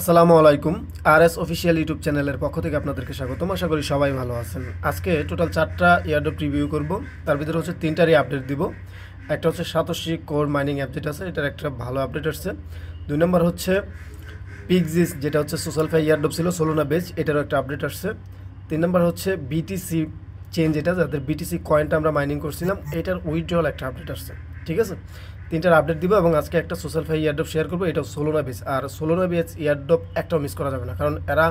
আসসালামু আলাইকুম আর S official YouTube চ্যানেলের পক্ষ থেকে আপনাদেরকে স্বাগতম আশা করি সবাই ভালো আছেন আজকে টোটাল চারটা ইয়ারডপ রিভিউ করব তার ভিতরে হচ্ছে তিনটারই আপডেট দিব একটা হচ্ছে সাতশি কোর মাইনিং অ্যাপডেট আছে এটার একটা ভালো আপডেট আসছে দুই নম্বর হচ্ছে পিকজিস যেটা হচ্ছে সোশ্যাল ফাই ইয়ারডপ ছিল সোলোনা বেজ এটারও একটা আপডেট আসছে তিন নম্বর হচ্ছে বিটিসি চেঞ্জ এটা যাদের বিটিসি কয়েনটা আমরা মাইনিং করছিলাম এটার উইথড্রল একটা আপডেট আসছে ঠিক আছে তিনটার আপডেট দিব এবং আজকে একটা সোশ্যাল ফাই ইয়ারডপ শেয়ার করবো এটা ষোলোনা বেস আর ষোলোনা বেস ইয়ারডপ একটাও মিস করা যাবে না কারণ এরা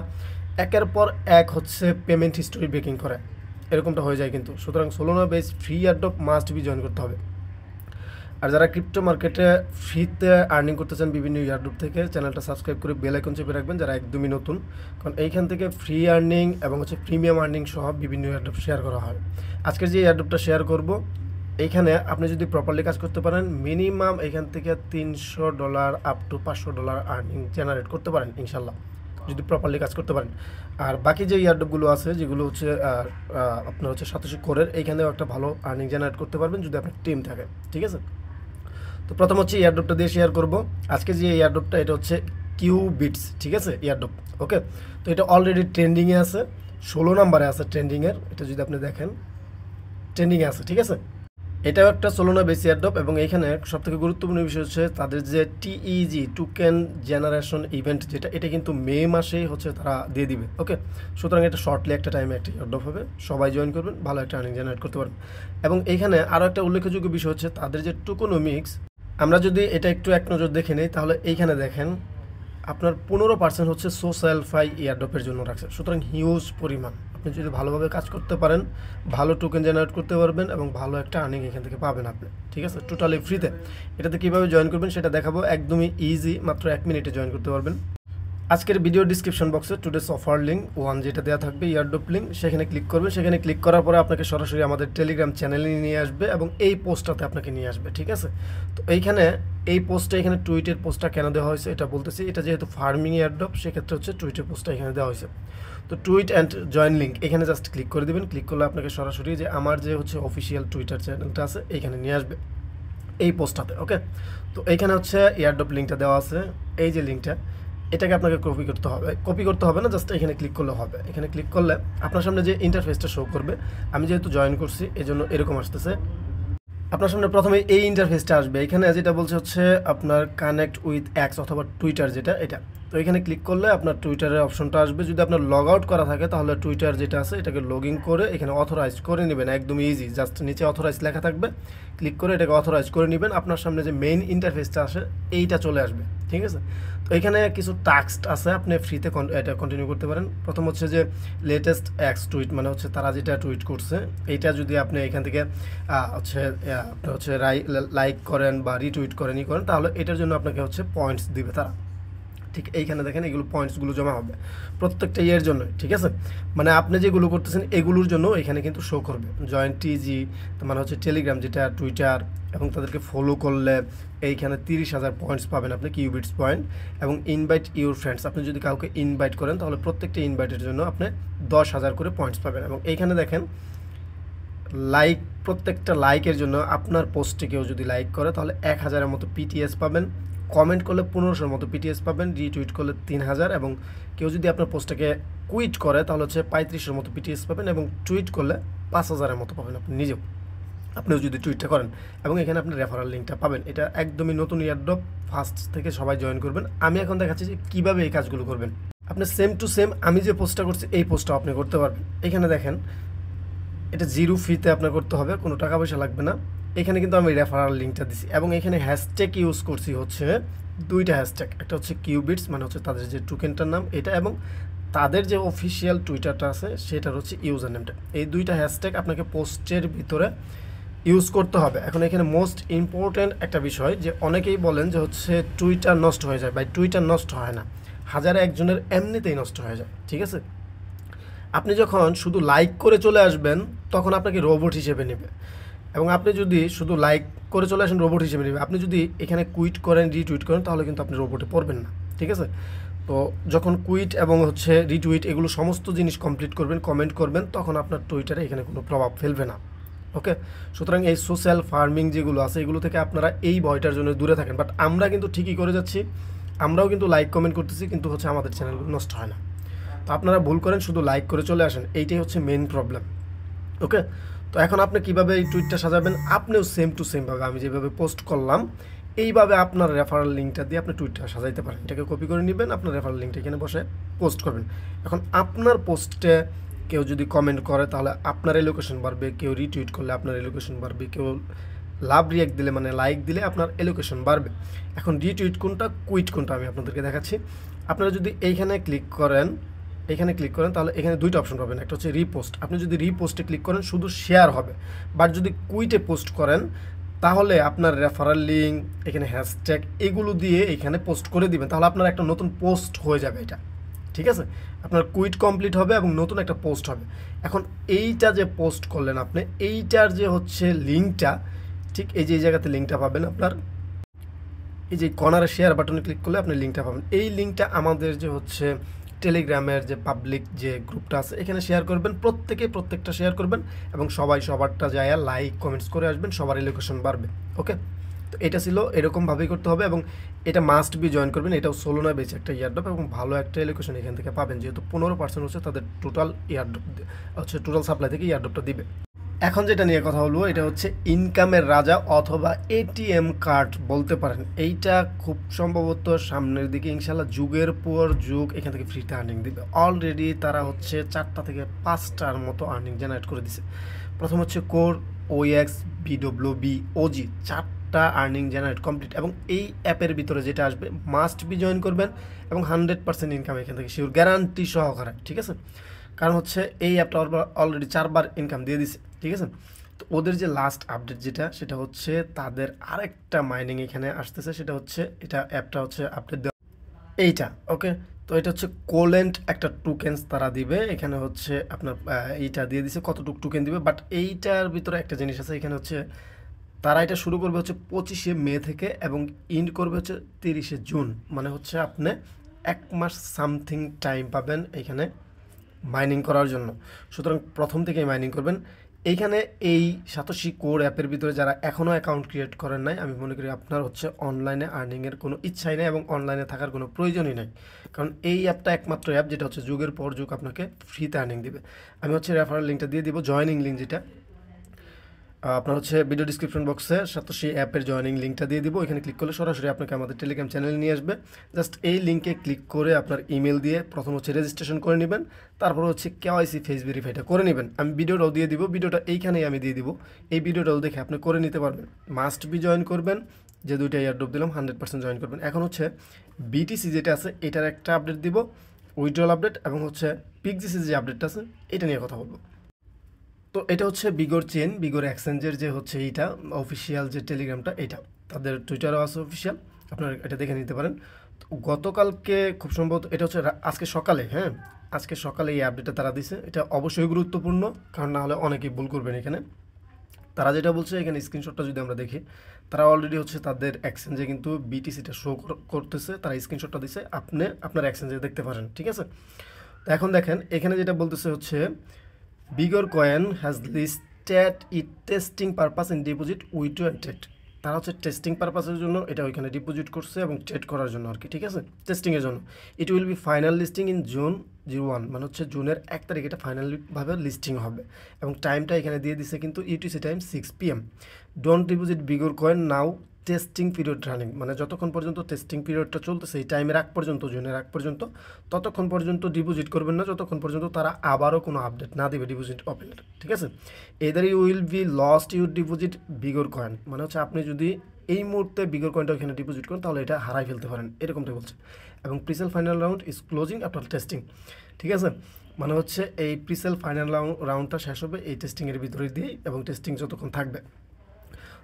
একের পর এক হচ্ছে পেমেন্ট হিস্টোরি ব্রেকিং করে এরকমটা হয়ে যায় কিন্তু সুতরাং ষোলোনা base free airdrop must be join করতে হবে আর যারা ক্রিপ্টো মার্কেটে ফ্রিতে আর্নিং করতে চান বিভিন্ন ইয়ারড্রুপ থেকে চ্যানেলটা সাবস্ক্রাইব করে বেল আইকন চেপে রাখবেন যারা একদমই নতুন কারণ এইখান থেকে ফ্রি আর্নিং এবং হচ্ছে প্রিমিয়াম আর্নিং সহ বিভিন্ন ইয়ারড্রুপ শেয়ার করা হয় আজকের যে ইয়ারড্রুপটা শেয়ার করব এইখানে আপনি যদি প্রপারলি কাজ করতে পারেন মিনিমাম এখান থেকে তিনশো ডলার আপ টু পাঁচশো ডলার আর্নিং জেনারেট করতে পারেন ইনশাল্লাহ যদি প্রপারলি কাজ করতে পারেন আর বাকি যে ইয়ারডপগুলো আছে যেগুলো হচ্ছে আপনার হচ্ছে সাতাশি কোরের এইখানেও একটা ভালো আর্নিং জেনারেট করতে পারবেন যদি আপনার টিম থাকে ঠিক আছে তো প্রথম হচ্ছে ইয়ারডপটা দিয়ে শেয়ার করব আজকে যে ইয়ারডপটা এটা হচ্ছে কিউ বিটস ঠিক আছে ইয়ারডপ ওকে তো এটা অলরেডি ট্রেন্ডিংয়ে আছে ষোলো নাম্বারে আছে ট্রেন্ডিংয়ের এটা যদি আপনি দেখেন ট্রেন্ডিংয়ে আছে ঠিক আছে এটাও একটা সোলোনা বেসি অ্যাডপ এবং এখানে সবথেকে গুরুত্বপূর্ণ বিষয় হচ্ছে তাদের যে টিইজি টুকেন জেনারেশন ইভেন্ট যেটা এটা কিন্তু মে মাসেই হচ্ছে তারা দিয়ে দিবে ওকে সুতরাং এটা শর্টলি একটা টাইমে একটা অ্যাডপ হবে সবাই জয়েন করবেন ভালো একটা আর্নিং জেনারেট করতে পারবেন এবং এখানে আরও একটা উল্লেখযোগ্য বিষয় হচ্ছে তাদের যে টুকোনোমিক্স আমরা যদি এটা একটু এক নজর দেখে নিই তাহলে এইখানে দেখেন আপনার পনেরো পার্সেন্ট হচ্ছে সোশ্যাল ফাই এয়ারডপের জন্য রাখছে সুতরাং হিউজ পরিমাণ আপনি যদি ভালোভাবে কাজ করতে পারেন ভালো টোকেন জেনারেট করতে পারবেন এবং ভালো একটা আর্নিং এখান থেকে পাবেন আপনি ঠিক আছে টোটালি ফ্রিতে এটাতে কীভাবে জয়েন করবেন সেটা দেখাবো একদমই ইজি মাত্র এক মিনিটে জয়েন করতে পারবেন আজকের ভিডিও ডিসক্রিপশন বক্সে টুডেস অফার লিঙ্ক ওয়ান যেটা দেওয়া থাকবে ইয়ারডোপ লিঙ্ক সেখানে ক্লিক করবেন সেখানে ক্লিক করার পরে আপনাকে সরাসরি আমাদের টেলিগ্রাম চ্যানেলে নিয়ে আসবে এবং এই পোস্টটাতে আপনাকে নিয়ে আসবে ঠিক আছে তো এইখানে এই পোস্টটা এখানে টুইটের পোস্টটা কেন দেওয়া হয়েছে এটা বলতেছি এটা যেহেতু ফার্মিং ইয়ারডপ সেক্ষেত্রে হচ্ছে টুইটের পোস্টটা এখানে দেওয়া হয়েছে তো টুইট অ্যান্ড জয়েন লিঙ্ক এখানে জাস্ট ক্লিক করে দেবেন ক্লিক করলে আপনাকে সরাসরি যে আমার যে হচ্ছে অফিসিয়াল টুইটার চ্যানেলটা আছে এখানে নিয়ে আসবে এই পোস্টটাতে ওকে তো এইখানে হচ্ছে এয়ারডপ লিঙ্কটা দেওয়া আছে এই যে লিঙ্কটা এটাকে আপনাকে কপি করতে হবে কপি করতে হবে না জাস্ট এখানে ক্লিক করলে হবে এখানে ক্লিক করলে আপনার সামনে যে ইন্টারফেসটা শো করবে আমি যেহেতু জয়েন করছি এই জন্য এরকম আসতেছে আপনার সামনে প্রথমে এই ইন্টারফেসটা আসবে এখানে যেটা বলছে হচ্ছে আপনার কানেক্ট উইথ অ্যাক্স অথবা টুইটার যেটা এটা তো এখানে ক্লিক করলে আপনার টুইটারের অপশনটা আসবে যদি আপনার লগ আউট করা থাকে তাহলে টুইটার যেটা আছে এটাকে লগ ইন করে এখানে অথরাইজ করে নেবেন একদম ইজি জাস্ট নিচে অথরাইজ লেখা থাকবে ক্লিক করে এটাকে অথরাইজ করে নেবেন আপনার সামনে যে মেইন ইন্টারফেসটা আসে এইটা চলে আসবে ঠিক আছে তো এখানে কিছু টাস্ক আছে আপনি ফ্রিতে এটা কন্টিনিউ করতে পারেন প্রথম হচ্ছে যে লেটেস্ট অ্যাক্স টুইট মানে হচ্ছে তারা যেটা টুইট করছে এইটা যদি আপনি এখান থেকে হচ্ছে হচ্ছে লাইক করেন বা রিটুইট করেন ই করেন তাহলে এটার জন্য আপনাকে হচ্ছে পয়েন্টস দিবে তারা ঠিক এইখানে দেখেন এগুলো পয়েন্টসগুলো জমা হবে প্রত্যেকটা ইয়ের জন্য ঠিক আছে মানে আপনি যেগুলো করতেছেন এগুলোর জন্য এখানে কিন্তু শো করবে জয়েন্ট টিজি মানে হচ্ছে টেলিগ্রাম যেটা টুইটার এবং তাদেরকে ফলো করলে এইখানে তিরিশ হাজার পয়েন্টস পাবেন আপনি কিউবিটস পয়েন্ট এবং ইনভাইট ইউর ফ্রেন্ডস আপনি যদি কাউকে ইনভাইট করেন তাহলে প্রত্যেকটা ইনভাইটের জন্য আপনি দশ হাজার করে পয়েন্টস পাবেন এবং এইখানে দেখেন লাইক প্রত্যেকটা লাইকের জন্য আপনার পোস্টে কেউ যদি লাইক করে তাহলে এক হাজারের মতো পিটিএস পাবেন কমেন্ট করলে পনেরোশোর মতো পিটিএস পাবেন রিটুইট করলে তিন হাজার এবং কেউ যদি আপনার পোস্টটাকে কুইট করে তাহলে হচ্ছে পঁয়ত্রিশের মতো পিটিএস পাবেন এবং টুইট করলে পাঁচ হাজারের মতো পাবেন আপনি নিজেও আপনিও যদি টুইটটা করেন এবং এখানে আপনি রেফারাল লিঙ্কটা পাবেন এটা একদমই নতুন ইয়ারড্রপ ফার্স্ট থেকে সবাই জয়েন করবেন আমি এখন দেখাচ্ছি যে কীভাবে এই কাজগুলো করবেন আপনি সেম টু সেম আমি যে পোস্টটা করছি এই পোস্টটাও আপনি করতে পারবেন এখানে দেখেন এটা জিরো ফিতে আপনার করতে হবে কোনো টাকা পয়সা লাগবে না এখানে কিন্তু আমি রেফারাল লিঙ্কটা দিছি এবং এখানে হ্যাশট্যাগ ইউজ করছি হচ্ছে দুইটা হ্যাশট্যাগ একটা হচ্ছে কিউবিটস মানে হচ্ছে তাদের যে টুকেনটার নাম এটা এবং তাদের যে অফিসিয়াল টুইটারটা আছে সেটার হচ্ছে ইউজার নেমটা এই দুইটা হ্যাশট্যাগ আপনাকে পোস্টের ভিতরে ইউজ করতে হবে এখন এখানে মোস্ট ইম্পর্ট্যান্ট একটা বিষয় যে অনেকেই বলেন যে হচ্ছে টুইটার নষ্ট হয়ে যায় বা টুইটার নষ্ট হয় না হাজারে একজনের এমনিতেই নষ্ট হয়ে যায় ঠিক আছে আপনি যখন শুধু লাইক করে চলে আসবেন তখন আপনাকে রোবট হিসেবে নেবে এবং আপনি যদি শুধু লাইক করে চলে আসেন রোবট হিসেবে নেবেন আপনি যদি এখানে কুইট করেন রিটুইট করেন তাহলে কিন্তু আপনি রোবটে পড়বেন না ঠিক আছে তো যখন কুইট এবং হচ্ছে রিটুইট এগুলো সমস্ত জিনিস কমপ্লিট করবেন কমেন্ট করবেন তখন আপনার টুইটারে এখানে কোনো প্রভাব ফেলবে না ওকে সুতরাং এই সোশ্যাল ফার্মিং যেগুলো আছে এগুলো থেকে আপনারা এই ভয়টার জন্য দূরে থাকেন বাট আমরা কিন্তু ঠিকই করে যাচ্ছি আমরাও কিন্তু লাইক কমেন্ট করতেছি কিন্তু হচ্ছে আমাদের চ্যানেলগুলো নষ্ট হয় না তো আপনারা ভুল করেন শুধু লাইক করে চলে আসেন এইটাই হচ্ছে মেন প্রবলেম ওকে তো এখন আপনি কিভাবে এই টুইটটা সাজাবেন আপনিও সেম টু সেমভাবে আমি যেভাবে পোস্ট করলাম এইভাবে আপনার রেফারেল লিঙ্কটা দিয়ে আপনি টুইটটা সাজাইতে পারেন এটাকে কপি করে নেবেন আপনার রেফারেল লিঙ্কটা এখানে বসে পোস্ট করবেন এখন আপনার পোস্টে কেউ যদি কমেন্ট করে তাহলে আপনার এলোকেশন বাড়বে কেউ রিটুইট করলে আপনার এলোকেশন বাড়বে কেউ লাভ রিয়াক্ট দিলে মানে লাইক দিলে আপনার এলোকেশন বাড়বে এখন রিটুইট কোনটা কুইট কোনটা আমি আপনাদেরকে দেখাচ্ছি আপনারা যদি এইখানে ক্লিক করেন এখানে ক্লিক করেন তাহলে এখানে দুইটা অপশন পাবেন একটা হচ্ছে রিপোস্ট আপনি যদি রিপোস্টে ক্লিক করেন শুধু শেয়ার হবে বাট যদি কুইটে পোস্ট করেন তাহলে আপনার রেফারেল লিঙ্ক এখানে হ্যাশট্যাগ এগুলো দিয়ে এখানে পোস্ট করে দিবেন তাহলে আপনার একটা নতুন পোস্ট হয়ে যাবে এটা ঠিক আছে আপনার কুইট কমপ্লিট হবে এবং নতুন একটা পোস্ট হবে এখন এইটা যে পোস্ট করলেন আপনি এইটার যে হচ্ছে লিঙ্কটা ঠিক এই যে এই জায়গাতে লিঙ্কটা পাবেন আপনার এই যে কর্নারে শেয়ার বাটনে ক্লিক করলে আপনি লিঙ্কটা পাবেন এই লিঙ্কটা আমাদের যে হচ্ছে টেলিগ্রামের যে পাবলিক যে গ্রুপটা আছে এখানে শেয়ার করবেন প্রত্যেকে প্রত্যেকটা শেয়ার করবেন এবং সবাই সবারটা যায় লাইক কমেন্টস করে আসবেন সবারই লোকেশন বাড়বে ওকে তো এটা ছিল এরকমভাবেই করতে হবে এবং এটা মাস্ট বি জয়েন করবেন এটাও ষোলো নয় বেশি একটা ইয়ারড্রপ এবং ভালো একটা এলোকেশন এখান থেকে পাবেন যেহেতু পনেরো পার্সেন্ট হচ্ছে তাদের টোটাল ইয়ারড্রপ হচ্ছে টোটাল সাপ্লাই থেকে ইয়ারড্রপটা দিবে এখন যেটা নিয়ে কথা বলবো এটা হচ্ছে ইনকামের রাজা অথবা এটিএম কার্ড বলতে পারেন এইটা খুব সম্ভবত সামনের দিকে ইনশাল্লাহ যুগের পর যুগ এখান থেকে ফ্রিতে আর্নিং দিবে অলরেডি তারা হচ্ছে চারটা থেকে পাঁচটার মতো আর্নিং জেনারেট করে দিছে প্রথম হচ্ছে core OX BW B OG চারটা আর্নিং জেনারেট কমপ্লিট এবং এই অ্যাপের ভিতরে যেটা আসবে মাস্ট বি জয়েন করবেন এবং হান্ড্রেড পার্সেন্ট ইনকাম এখান থেকে শিওর গ্যারান্টি সহকারে ঠিক আছে কারণ হচ্ছে এই অ্যাপটা অলরেডি চারবার ইনকাম দিয়ে দিছে ঠিক আছে তো ওদের যে লাস্ট আপডেট যেটা সেটা হচ্ছে তাদের আরেকটা মাইনিং এখানে আসতেছে সেটা হচ্ছে এটা অ্যাপটা হচ্ছে আপডেট দেওয়া এইটা ওকে তো এটা হচ্ছে কোলেন্ট একটা টুকেন্স তারা দিবে এখানে হচ্ছে আপনার এইটা দিয়ে দিছে কতটুক টুকেন দিবে বাট এইটার ভিতরে একটা জিনিস আছে এখানে হচ্ছে তারা এটা শুরু করবে হচ্ছে পঁচিশে মে থেকে এবং ইন্ড করবে হচ্ছে তিরিশে জুন মানে হচ্ছে আপনি এক মাস সামথিং টাইম পাবেন এখানে মাইনিং করার জন্য সুতরাং প্রথম থেকেই মাইনিং করবেন এইখানে এই সাতোশি কোর অ্যাপের ভিতরে যারা এখনও অ্যাকাউন্ট ক্রিয়েট করেন নাই আমি মনে করি আপনার হচ্ছে অনলাইনে আর্নিংয়ের কোনো ইচ্ছাই নেই এবং অনলাইনে থাকার কোনো প্রয়োজনই নাই কারণ এই অ্যাপটা একমাত্র অ্যাপ যেটা হচ্ছে যুগের পর যুগ আপনাকে ফ্রিতে আর্নিং দিবে আমি হচ্ছে রেফারেল লিঙ্কটা দিয়ে দিব জয়নিং লিঙ্ক যেটা আপনার হচ্ছে ভিডিও ডিসক্রিপশন বক্সে সাতোশি অ্যাপের জয়নিং লিঙ্কটা দিয়ে দিব এখানে ক্লিক করলে সরাসরি আপনাকে আমাদের টেলিগ্রাম চ্যানেলে নিয়ে আসবে জাস্ট এই লিঙ্কে ক্লিক করে আপনার ইমেল দিয়ে প্রথম হচ্ছে রেজিস্ট্রেশন করে নেবেন তারপর হচ্ছে কেওয়াইসি ফেস ভেরিফাইটা করে নেবেন আমি ভিডিওটাও দিয়ে দিব ভিডিওটা এইখানেই আমি দিয়ে দিব এই ভিডিওটাও দেখে আপনি করে নিতে পারবেন মাস্ট বি জয়েন করবেন যে দুইটা এয়ারড্রপ দিলাম হান্ড্রেড পার্সেন্ট জয়েন করবেন এখন হচ্ছে বিটিসি যেটা আছে এটার একটা আপডেট দিব উইড্রল আপডেট এবং হচ্ছে পিকজিসি যে আপডেটটা আছে এটা নিয়ে কথা বলবো তো এটা হচ্ছে বিগর চেন বিগর এক্সচেঞ্জের যে হচ্ছে এইটা অফিসিয়াল যে টেলিগ্রামটা এটা তাদের টুইটারও আছে অফিসিয়াল আপনারা এটা দেখে নিতে পারেন গতকালকে খুব সম্ভবত এটা হচ্ছে আজকে সকালে হ্যাঁ আজকে সকালে এই আপডেটটা তারা দিছে এটা অবশ্যই গুরুত্বপূর্ণ কারণ না হলে অনেকেই ভুল করবেন এখানে তারা যেটা বলছে এখানে স্ক্রিনশটটা যদি আমরা দেখি তারা অলরেডি হচ্ছে তাদের এক্সচেঞ্জে কিন্তু বিটিসিটা শো করতেছে তারা স্ক্রিনশটটা দিছে আপনি আপনার এক্সচেঞ্জে দেখতে পারেন ঠিক আছে এখন দেখেন এখানে যেটা বলতেছে হচ্ছে bigger coin has listed it testing purpose in deposit with and trade তারা হচ্ছে টেস্টিং পারপাসের জন্য এটা ওইখানে ডিপোজিট করছে এবং ট্রেড করার জন্য আর কি ঠিক আছে টেস্টিংয়ের জন্য it will be final listing in June zero one মানে হচ্ছে জুনের এক তারিখ এটা ফাইনালিভাবে লিস্টিং হবে এবং টাইমটা এখানে দিয়ে দিছে কিন্তু UTC time six PM don't deposit bigger coin now testing period running মানে যতক্ষণ পর্যন্ত টেস্টিং পিরিয়ডটা চলতেছে এই টাইমের আগ পর্যন্ত জুনের আগ পর্যন্ত ততক্ষণ পর্যন্ত ডিপোজিট করবেন না যতক্ষণ পর্যন্ত তারা আবারও কোনো আপডেট না দেবে ডিপোজিট ওপেনের ঠিক আছে এদের you will be lost your deposit bigger coin মানে হচ্ছে আপনি যদি এই মুহূর্তে বিগর কয়েনটা ওখানে ডিপোজিট করেন তাহলে এটা হারাই ফেলতে পারেন এরকমটাই বলছে এবং presale final round is closing after testing ঠিক আছে মানে হচ্ছে এই প্রিসেল ফাইনাল রাউন্ডটা শেষ হবে এই টেস্টিংয়ের ভিতরে দিয়েই এবং টেস্টিং যতক্ষণ থাকবে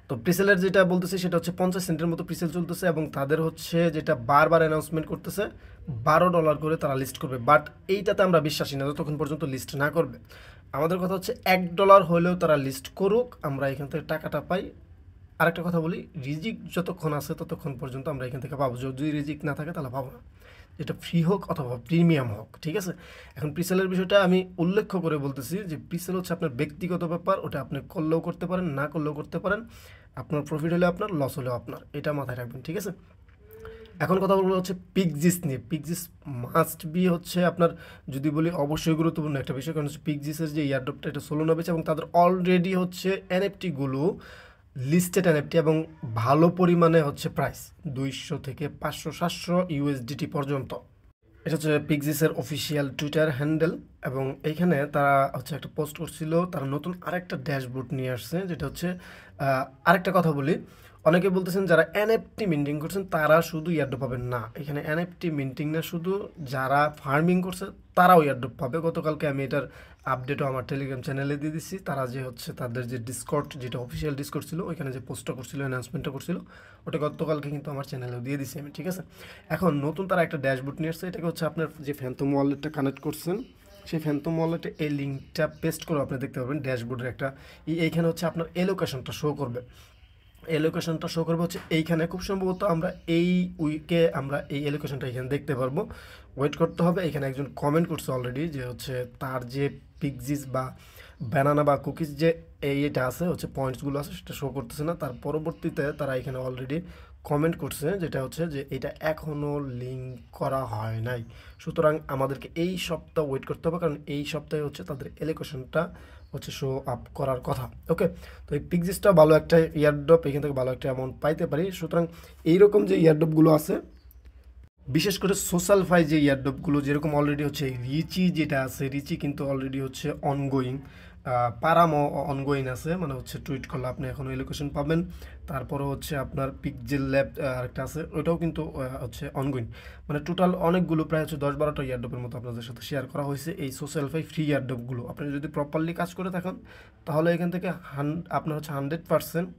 তো প্রিসেলের যেটা বলতেছে সেটা হচ্ছে পঞ্চাশ সেন্টের মতো প্রিসেল চলতেছে এবং তাদের হচ্ছে যেটা বারবার অ্যানাউন্সমেন্ট করতেছে বারো ডলার করে তারা লিস্ট করবে বাট এইটাতে আমরা বিশ্বাসী না যতক্ষণ পর্যন্ত লিস্ট না করবে আমাদের কথা হচ্ছে এক ডলার হলেও তারা লিস্ট করুক আমরা এখান থেকে টাকাটা পাই আরেকটা কথা বলি রিজিক যতক্ষণ আছে ততক্ষণ পর্যন্ত আমরা এখান থেকে পাবো যদি রিজিক না থাকে তাহলে পাবো না যেটা ফ্রি হোক অথবা প্রিমিয়াম হোক ঠিক আছে এখন প্রিসেলের বিষয়টা আমি উল্লেখ্য করে বলতেছি যে প্রিসেল হচ্ছে আপনার ব্যক্তিগত ব্যাপার ওটা আপনি করলেও করতে পারেন না করলেও করতে পারেন আপনার প্রফিট হলেও আপনার লস হলেও আপনার এটা মাথায় রাখবেন ঠিক আছে এখন কথা বলবো হচ্ছে পিকজিস নিয়ে পিকজিস মাস্ট বি হচ্ছে আপনার যদি বলি অবশ্যই গুরুত্বপূর্ণ একটা বিষয় কারণ হচ্ছে পিকজিসের যে ইয়ারড্রপটা এটা ষোলো নবেছে এবং তাদের অলরেডি হচ্ছে এনএফটিগুলো লিস্টেড এনএফটি এবং ভালো পরিমাণে হচ্ছে প্রাইস দুইশো থেকে পাঁচশো সাতশো ইউএসডিটি পর্যন্ত এটা হচ্ছে পিকজিসের অফিসিয়াল টুইটার হ্যান্ডেল এবং এইখানে তারা হচ্ছে একটা পোস্ট করছিল তারা নতুন আরেকটা ড্যাশবোর্ড নিয়ে আসছে যেটা হচ্ছে আরেকটা কথা বলি অনেকে বলতেছেন যারা এনএফটি মিন্টিং করছেন তারা শুধু ইয়ারড পাবেন না এখানে এনএফটি মিন্টিং না শুধু যারা ফার্মিং করছে তারাও ইয়ারড পাবে গতকালকে আমি এটার আপডেটও আমার টেলিগ্রাম চ্যানেলে দিয়ে দিচ্ছি তারা যে হচ্ছে তাদের যে ডিসকর্ড যেটা অফিসিয়াল ডিসকর্ড ছিল ওইখানে যে পোস্টটা করছিল অ্যানাউন্সমেন্টটা করছিল ওটা গতকালকে কিন্তু আমার চ্যানেলেও দিয়ে দিছি আমি ঠিক আছে এখন নতুন তারা একটা ড্যাশবোর্ড নিয়ে আসছে এটাকে হচ্ছে আপনার যে ফ্যান্থম ওয়ালেটটা কানেক্ট করছেন সেই ফ্যান্থম ওয়ালেটে এই লিঙ্কটা পেস্ট করে আপনি দেখতে পাবেন ড্যাশবোর্ডের একটা এইখানে হচ্ছে আপনার এলোকেশনটা শো করবে এলোকেশনটা শো করবে হচ্ছে এইখানে খুব সম্ভবত আমরা এই উইকে আমরা এই এলোকেশনটা এখানে দেখতে পারবো ওয়েট করতে হবে এখানে একজন কমেন্ট করছে অলরেডি যে হচ্ছে তার যে পিকজিস বা ব্যানানা বা কুকিজ যে এইটা আছে হচ্ছে পয়েন্টসগুলো আছে সেটা শো করতেছে না তার পরবর্তীতে তারা এখানে অলরেডি কমেন্ট করছে যেটা হচ্ছে যে এটা এখনও লিঙ্ক করা হয় নাই সুতরাং আমাদেরকে এই সপ্তাহ ওয়েট করতে হবে কারণ এই সপ্তাহে হচ্ছে তাদের এলিকেশনটা হচ্ছে শো আপ করার কথা ওকে তো এই পিকজিসটা ভালো একটা ইয়ারড্রপ এখান থেকে ভালো একটা অ্যামাউন্ট পাইতে পারি সুতরাং এইরকম যে ইয়ারড্রপগুলো আছে বিশেষ করে সোশ্যাল ফাই যে ইয়ারডপগুলো যেরকম অলরেডি হচ্ছে রিচি যেটা আছে রিচি কিন্তু অলরেডি হচ্ছে অনগোয়িং পারামো অনগোয়িং আছে মানে হচ্ছে টুইট করলে আপনি এখন এলোকেশন পাবেন তারপরে হচ্ছে আপনার পিকজেল ল্যাব আরেকটা আছে ওইটাও কিন্তু হচ্ছে অনগোয়িং মানে টোটাল অনেকগুলো প্রায় হচ্ছে দশ বারোটা ইয়ারডপের মতো আপনাদের সাথে শেয়ার করা হয়েছে এই সোশ্যাল ফাই ফ্রি ইয়ারডপগুলো আপনি যদি প্রপারলি কাজ করে থাকেন তাহলে এখান থেকে হান আপনার হচ্ছে hundred percent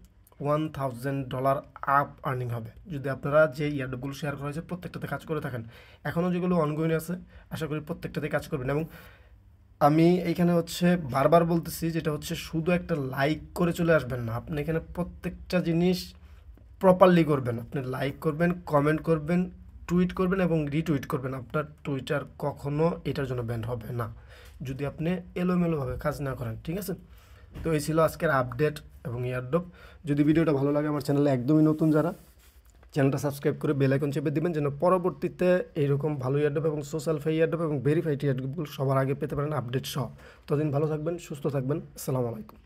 one thousand dollar up earning হবে যদি আপনারা যে ইয়ারগুলো শেয়ার করা হয়েছে প্রত্যেকটাতে কাজ করে থাকেন এখনও যেগুলো অনগোয়িং আছে আশা করি প্রত্যেকটাতে কাজ করবেন এবং আমি এইখানে হচ্ছে বারবার বলতেছি যেটা হচ্ছে শুধু একটা লাইক করে চলে আসবেন না আপনি এখানে প্রত্যেকটা জিনিস প্রপারলি করবেন আপনি লাইক করবেন কমেন্ট করবেন টুইট করবেন এবং রিটুইট করবেন আপনার টুইটার কখনো এটার জন্য ব্যান্ড হবে না যদি আপনি এলোমেলোভাবে কাজ না করেন ঠিক আছে তো এই ছিল আজকের আপডেট এবং ইয়ারডপ যদি ভিডিওটা ভালো লাগে আমার চ্যানেলে একদমই নতুন যারা চ্যানেলটা সাবস্ক্রাইব করে বেলাইকন চেপে দেবেন যেন পরবর্তীতে এইরকম ভালো ইয়ারডপ এবং সোশ্যাল ফাই ইয়ারডপ এবং ভেরিফাইড ইয়ারডপগুলো সবার আগে পেতে পারেন আপডেট সহ ততদিন ভালো থাকবেন সুস্থ থাকবেন আসসালামু আলাইকুম